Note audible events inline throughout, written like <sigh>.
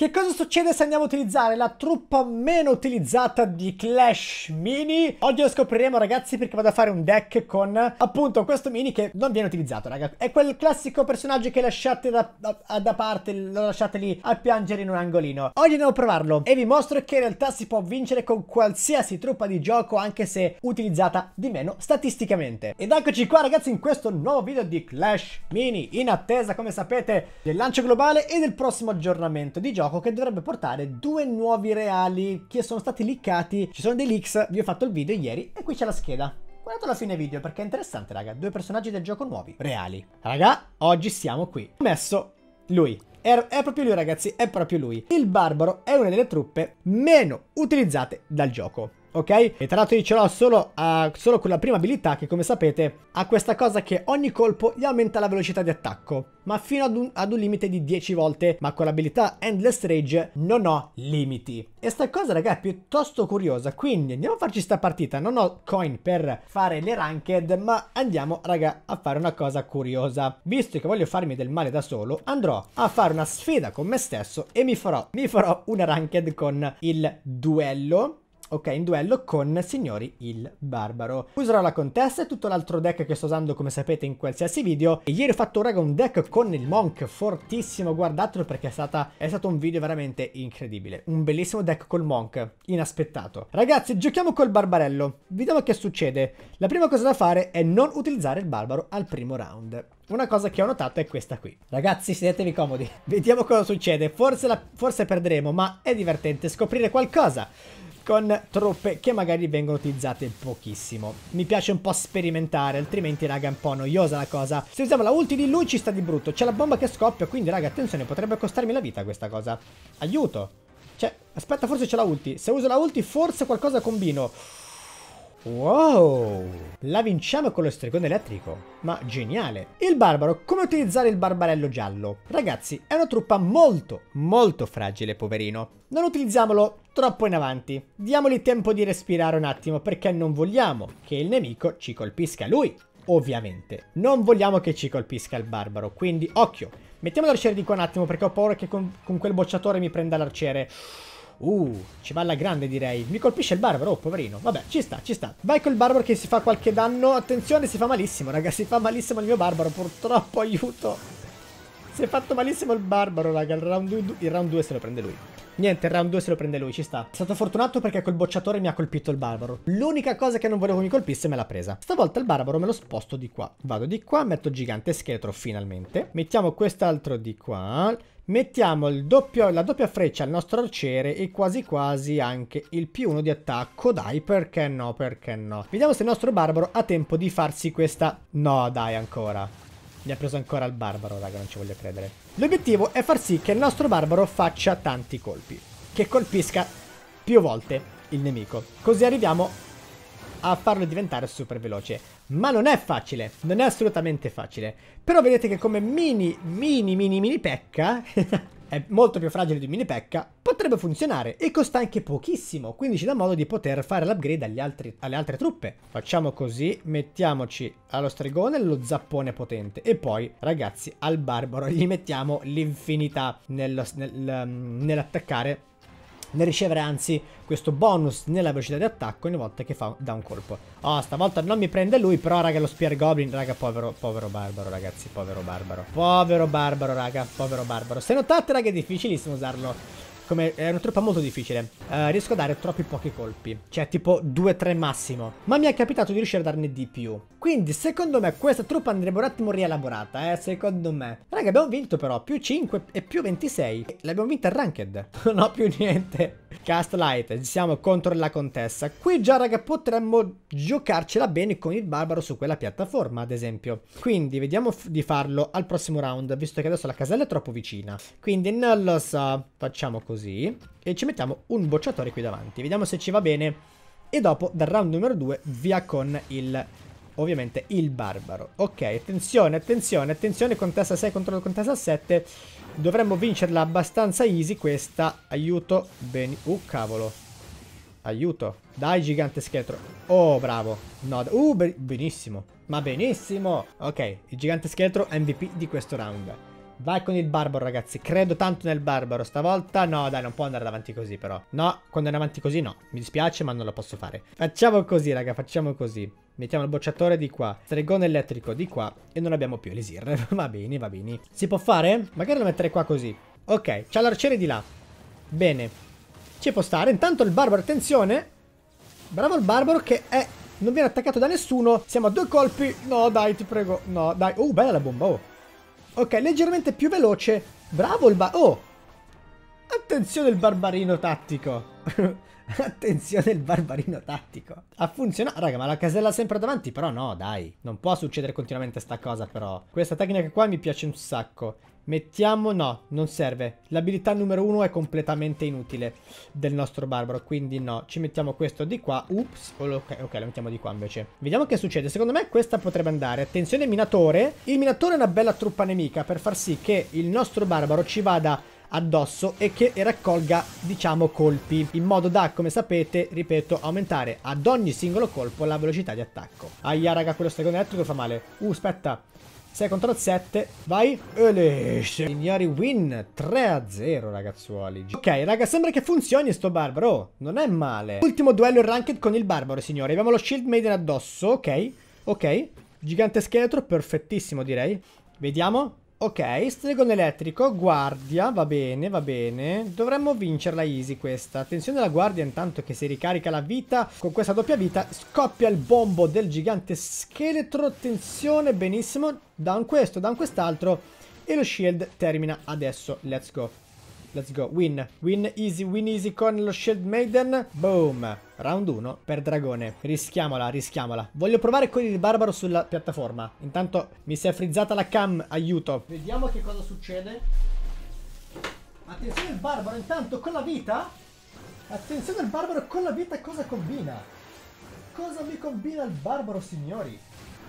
Che cosa succede se andiamo a utilizzare la truppa meno utilizzata di Clash Mini? Oggi lo scopriremo ragazzi perché vado a fare un deck con appunto questo mini che non viene utilizzato raga. È quel classico personaggio che lasciate da, da, da parte, lo lasciate lì a piangere in un angolino. Oggi andiamo a provarlo e vi mostro che in realtà si può vincere con qualsiasi truppa di gioco anche se utilizzata di meno statisticamente. Ed eccoci qua ragazzi in questo nuovo video di Clash Mini in attesa come sapete del lancio globale e del prossimo aggiornamento di gioco gioco che dovrebbe portare due nuovi reali che sono stati leakati. Ci sono dei leaks, vi ho fatto il video ieri e qui c'è la scheda. Guardate la fine video perché è interessante, raga. Due personaggi del gioco nuovi, reali. Raga, oggi siamo qui. Ho messo lui. È, è, proprio lui, ragazzi, è proprio lui. Il barbaro è una delle truppe meno utilizzate dal gioco ok? E tra l'altro io ce l'ho solo, uh, solo, con la prima abilità che come sapete ha questa cosa che ogni colpo gli aumenta la velocità di attacco, ma fino ad un, ad un limite di 10 volte, ma con l'abilità Endless Rage non ho limiti. E sta cosa raga è piuttosto curiosa, quindi andiamo a farci sta partita, non ho coin per fare le ranked, ma andiamo raga a fare una cosa curiosa. Visto che voglio farmi del male da solo, andrò a fare una sfida con me stesso e mi farò, mi farò una ranked con il duello ok, in duello con Signori il Barbaro. Userò la contessa e tutto l'altro deck che sto usando come sapete in qualsiasi video. E ieri ho fatto raga un deck con il Monk fortissimo, guardatelo perché è, stata, è stato un video veramente incredibile. Un bellissimo deck col Monk, inaspettato. Ragazzi, giochiamo col Barbarello. Vediamo che succede. La prima cosa da fare è non utilizzare il Barbaro al primo round. Una cosa che ho notato è questa qui. Ragazzi, sedetevi comodi. <laughs> Vediamo cosa succede. forse, la, forse perderemo, ma è divertente scoprire qualcosa con truppe che magari vengono utilizzate pochissimo. Mi piace un po' sperimentare, altrimenti raga è un po' noiosa la cosa. Se usiamo la ulti di lui ci sta di brutto, c'è la bomba che scoppia, quindi raga attenzione, potrebbe costarmi la vita questa cosa. Aiuto! Cioè, aspetta, forse c'è la ulti. Se uso la ulti forse qualcosa combino. Wow! La vinciamo con lo stregone elettrico. Ma geniale! Il barbaro, come utilizzare il barbarello giallo? Ragazzi, è una truppa molto, molto fragile, poverino. Non utilizziamolo troppo in avanti. Diamogli tempo di respirare un attimo perché non vogliamo che il nemico ci colpisca lui, ovviamente. Non vogliamo che ci colpisca il barbaro, quindi occhio. Mettiamo l'arciere di qua un attimo perché ho paura che con, con quel bocciatore mi prenda l'arciere. Uh, ci va alla grande direi. Mi colpisce il barbaro, oh, poverino. Vabbè, ci sta, ci sta. Vai col barbaro che si fa qualche danno. Attenzione, si fa malissimo, raga. Si fa malissimo il mio barbaro, purtroppo, aiuto. Si è fatto malissimo il barbaro, raga. Il round 2 se lo prende lui. Niente, il round 2 se lo prende lui, ci sta. È stato fortunato perché col bocciatore mi ha colpito il barbaro. L'unica cosa che non volevo che mi colpisse me l'ha presa. Stavolta il barbaro me lo sposto di qua. Vado di qua, metto gigante scheletro finalmente. Mettiamo quest'altro di qua. Mettiamo doppio, la doppia freccia al nostro arciere e quasi quasi anche il più uno di attacco. Dai, perché no, perché no. Vediamo se il nostro barbaro ha tempo di farsi questa... No, dai, ancora. Ne ha preso ancora il barbaro, raga, non ci voglio credere. L'obiettivo è far sì che il nostro barbaro faccia tanti colpi. Che colpisca più volte il nemico. Così arriviamo a farlo diventare super veloce. Ma non è facile, non è assolutamente facile. Però vedete che come mini, mini, mini, mini pecca... <laughs> è molto più fragile di un Mini pecca, potrebbe funzionare e costa anche pochissimo, quindi ci dà modo di poter fare l'upgrade altri, alle altre truppe. Facciamo così, mettiamoci allo stregone lo zappone potente e poi, ragazzi, al barbaro gli mettiamo l'infinità nel, nel, nell'attaccare ne ricevere anzi questo bonus nella velocità di attacco ogni volta che fa, da un colpo. Oh, stavolta non mi prende lui, però raga lo Spear Goblin, raga, povero, povero barbaro ragazzi, povero barbaro. Povero barbaro raga, povero barbaro. Se notate raga è difficilissimo usarlo come è una truppa molto difficile, eh, riesco a dare troppi pochi colpi, cioè tipo 2-3 massimo, ma mi è capitato di riuscire a darne di più. Quindi secondo me questa truppa andrebbe un attimo rielaborata, eh, secondo me. Raga, abbiamo vinto però, più 5 e più 26, l'abbiamo vinta Ranked, <laughs> non ho più niente. Cast Light, siamo contro la contessa. Qui già raga potremmo giocarcela bene con il barbaro su quella piattaforma ad esempio. Quindi vediamo di farlo al prossimo round, visto che adesso la casella è troppo vicina. Quindi non lo so, facciamo così così e ci mettiamo un bocciatore qui davanti. Vediamo se ci va bene. E dopo dal round numero 2 via con il ovviamente il barbaro. Ok, attenzione, attenzione, attenzione, contessa 6 contro la contessa 7. Dovremmo vincerla abbastanza easy questa. Aiuto, bene. Uh, cavolo. Aiuto. Dai, gigante scheletro. Oh, bravo. No, uh, benissimo. Ma benissimo. Ok, il gigante scheletro MVP di questo round. Vai con il barbaro, ragazzi. Credo tanto nel barbaro. Stavolta no, dai, non può andare avanti così, però. No, quando è avanti così no. Mi dispiace, ma non lo posso fare. Facciamo così, raga, facciamo così. Mettiamo il bocciatore di qua, stregone elettrico di qua e non abbiamo più Elisir. <laughs> va bene, va bene. Si può fare? Magari lo mettere qua così. Ok, c'ha l'arciere di là. Bene. Ci può stare. Intanto il barbaro, attenzione. Bravo il barbaro che è... Non viene attaccato da nessuno. Siamo a due colpi. No, dai, ti prego. No, dai. Oh, bella la bomba, oh. Ok, leggermente più veloce. Bravo il bar... Oh! Attenzione il barbarino tattico. <laughs> Attenzione il barbarino tattico. Ha funzionato. Raga, ma la casella sempre davanti? Però no, dai. Non può succedere continuamente sta cosa, però. Questa tecnica qua mi piace un sacco. Mettiamo... no, non serve. L'abilità numero 1 è completamente inutile del nostro barbaro, quindi no. Ci mettiamo questo di qua. Ups, oh, ok, ok, lo mettiamo di qua invece. Vediamo che succede. Secondo me questa potrebbe andare. Attenzione minatore. Il minatore è una bella truppa nemica per far sì che il nostro barbaro ci vada addosso e che raccolga diciamo colpi in modo da come sapete ripeto aumentare ad ogni singolo colpo la velocità di attacco aia raga quello stregone elettrico fa male uh aspetta 6 contro 7, vai. Elish. Signori, win 3 a 0, ragazzuoli. Ok, raga, sembra che funzioni sto barbaro. Oh, non è male. Ultimo duello in ranked con il barbaro, signori. Abbiamo lo shield maiden addosso, ok. Ok. Gigante scheletro, perfettissimo, direi. Vediamo. Ok, stregone elettrico, guardia, va bene, va bene. Dovremmo vincerla easy questa. Attenzione alla guardia intanto che si ricarica la vita. Con questa doppia vita scoppia il bombo del gigante scheletro. Attenzione, benissimo. Down questo, down quest'altro. E lo shield termina adesso. Let's go. Let's go. Win. Win easy, win easy con lo Shield Maiden. Boom. Round 1 per Dragone. Rischiamola, rischiamola. Voglio provare quelli di Barbaro sulla piattaforma. Intanto mi si è frizzata la cam. Aiuto. Vediamo che cosa succede. Attenzione il Barbaro intanto con la vita. Attenzione il Barbaro con la vita cosa combina? Cosa mi combina il Barbaro, signori?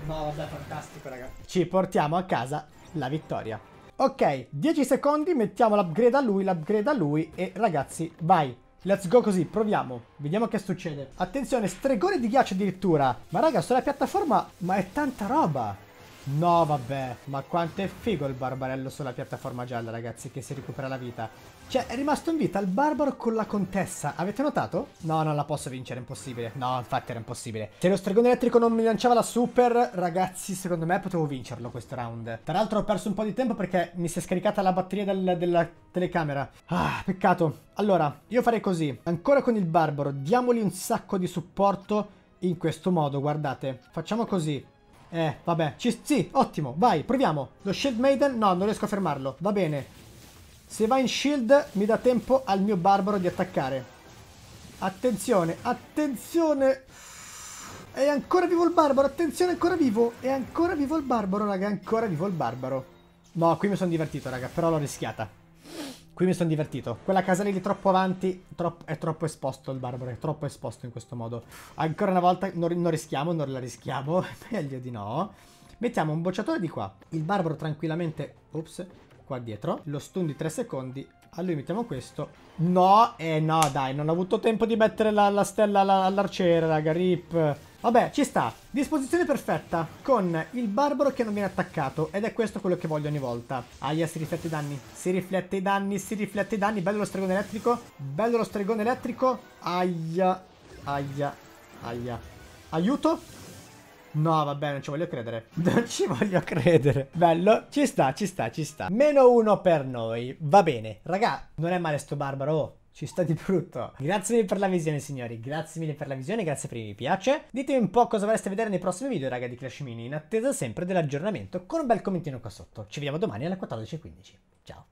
No, vabbè, fantastico, raga. Ci portiamo a casa la vittoria. Ok, 10 secondi, mettiamo l'upgrade a lui, l'upgrade a lui e ragazzi, vai. Let's go così, proviamo. Vediamo che succede. Attenzione, stregone di ghiaccio addirittura. Ma raga, sulla piattaforma... Ma è tanta roba. No, vabbè. Ma quanto è figo il barbarello sulla piattaforma gialla, ragazzi, che si recupera la vita. Cioè, è rimasto in vita il barbaro con la contessa. Avete notato? No, non la posso vincere, è impossibile. No, infatti era impossibile. Se lo stregone elettrico non mi lanciava la super, ragazzi, secondo me potevo vincerlo questo round. Tra l'altro ho perso un po' di tempo perché mi si è scaricata la batteria del, della telecamera. Ah, peccato. Allora, io farei così. Ancora con il barbaro, diamogli un sacco di supporto in questo modo, guardate. Facciamo così. Eh, vabbè. Ci, sì, ottimo, vai, proviamo. Lo Shield Maiden, no, non riesco a fermarlo. Va bene. Se va in shield mi dà tempo al mio barbaro di attaccare. Attenzione, attenzione! È ancora vivo il barbaro, attenzione, è ancora vivo! È ancora vivo il barbaro, raga, è ancora vivo il barbaro. No, qui mi sono divertito, raga, però l'ho rischiata. Qui mi sono divertito. Quella casa lì troppo avanti, troppo, è troppo esposto il barbaro, è troppo esposto in questo modo. Ancora una volta non, non rischiamo, non la rischiamo, <laughs> meglio di no. Mettiamo un bocciatore di qua. Il barbaro tranquillamente... Ops qua dietro. Lo stun di 3 secondi. Allora mettiamo questo. No, eh no, dai, non ho avuto tempo di mettere la, la stella all'arciere, raga, rip. Vabbè, ci sta. Disposizione perfetta, con il barbaro che non viene attaccato, ed è questo quello che voglio ogni volta. Aia, ah, si riflette i danni, si riflette i danni, si riflette i danni. Bello lo stregone elettrico, bello lo stregone elettrico. Aia, aia, aia. Aiuto, No, vabbè, non ci voglio credere. <laughs> Non ci voglio credere. Bello, ci sta, ci sta, ci sta. Meno uno per noi. Va bene. Raga, non è male sto barbaro. Oh, ci sta di brutto. Grazie mille per la visione, signori. Grazie mille per la visione, grazie per il mi piace. Ditemi un po' cosa vorreste vedere nei prossimi video, raga, di Clash Mini, in attesa sempre dell'aggiornamento con un bel commentino qua sotto. Ci vediamo domani alle 14.15. Ciao.